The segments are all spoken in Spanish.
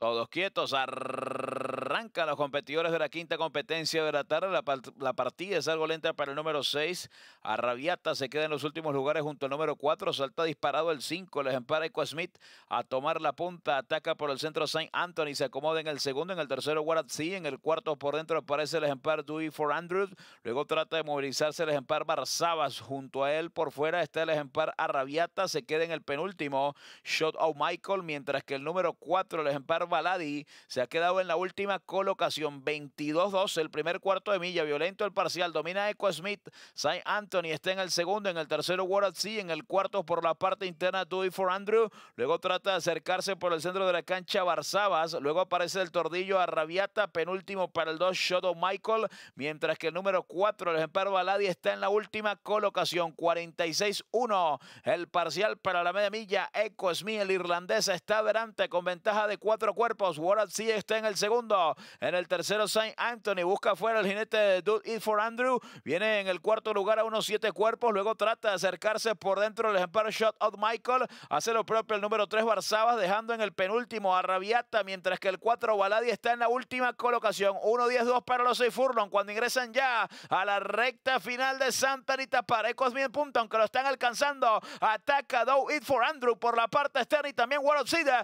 Todos quietos a los competidores de la quinta competencia de la tarde. La, partida es algo lenta para el número 6. Arrabiata se queda en los últimos lugares junto al número 4. Salta disparado el 5. Les empara Eco Smith a tomar la punta. Ataca por el centro Saint Anthony. Se acomoda en el segundo. En el tercero, Waratzi. En el cuarto, por dentro, aparece el ejemplar Dewey for Andrews. Luego trata de movilizarse el ejemplar Barzabas. Junto a él, por fuera, está el ejemplar Arrabiata. Se queda en el penúltimo. Shot out Michael. Mientras que el número 4, el ejemplar Baladi, se ha quedado en la última colocación. 22-12 el primer cuarto de milla. Violento el parcial. Domina Eco Smith. Saint Anthony está en el segundo. En el tercero, at Sea. En el cuarto, por la parte interna, Dewey for Andrew. Luego trata de acercarse por el centro de la cancha Barzabas. Luego aparece el tordillo a Penúltimo para el dos, Shadow Michael. Mientras que el número 4, el ejemplar Baladi, está en la última colocación. 46-1 el parcial para la media milla. Eco Smith, el irlandés, está adelante con ventaja de cuatro cuerpos. at está en el segundo. En el tercero, Saint Anthony busca fuera el jinete de Do It for Andrew. Viene en el cuarto lugar a unos siete cuerpos. Luego trata de acercarse por dentro el ejemplar Shot Out Michael. Hace lo propio el número 3 Barzabas, dejando en el penúltimo a Rabiata, mientras que el 4 Baladi está en la última colocación. 1-10-2 para los seis Cuando ingresan ya a la recta final de Santa Anita Parecos, bien punto, aunque lo están alcanzando. Ataca Do It for Andrew por la parte externa y también Warren Seed. Eh,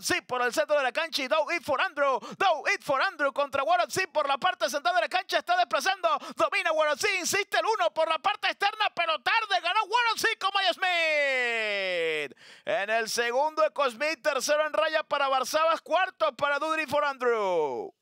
Seed por el centro de la cancha y Do It for Andrew. Do It for Andrew contra C. por la parte central de la cancha. Está desplazando. Domina Sea. Insiste el uno por la parte externa, pero tarde. Ganó Warren con Maya Smith. En el segundo, Ecosmith. Tercero en raya para Barzabas. Cuarto para Dudry. for Andrew.